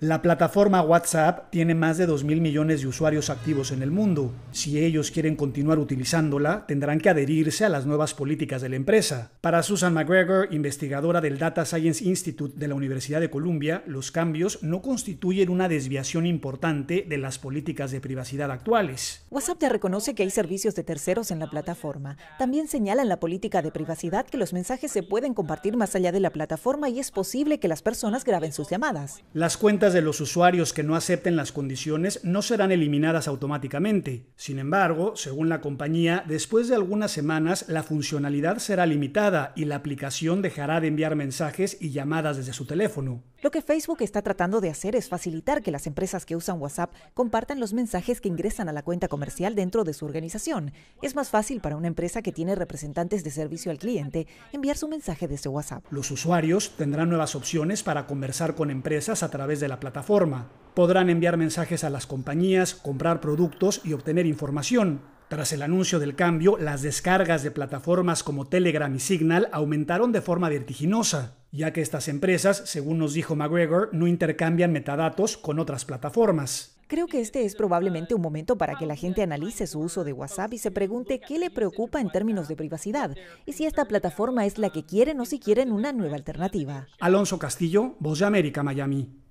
La plataforma WhatsApp tiene más de 2.000 millones de usuarios activos en el mundo. Si ellos quieren continuar utilizándola, tendrán que adherirse a las nuevas políticas de la empresa. Para Susan McGregor, investigadora del Data Science Institute de la Universidad de Columbia, los cambios no constituyen una desviación importante de las políticas de privacidad actuales. WhatsApp ya reconoce que hay servicios de terceros en la plataforma. También señalan la política de privacidad que los mensajes se pueden compartir más allá de la plataforma y es posible que las personas graben sus llamadas. Las cuentas de los usuarios que no acepten las condiciones no serán eliminadas automáticamente. Sin embargo, según la compañía, después de algunas semanas la funcionalidad será limitada y la aplicación dejará de enviar mensajes y llamadas desde su teléfono. Lo que Facebook está tratando de hacer es facilitar que las empresas que usan WhatsApp compartan los mensajes que ingresan a la cuenta comercial dentro de su organización. Es más fácil para una empresa que tiene representantes de servicio al cliente enviar su mensaje desde WhatsApp. Los usuarios tendrán nuevas opciones para conversar con empresas a través de la plataforma. Podrán enviar mensajes a las compañías, comprar productos y obtener información. Tras el anuncio del cambio, las descargas de plataformas como Telegram y Signal aumentaron de forma vertiginosa ya que estas empresas, según nos dijo McGregor, no intercambian metadatos con otras plataformas. Creo que este es probablemente un momento para que la gente analice su uso de WhatsApp y se pregunte qué le preocupa en términos de privacidad y si esta plataforma es la que quieren o si quieren una nueva alternativa. Alonso Castillo, Voz de América, Miami.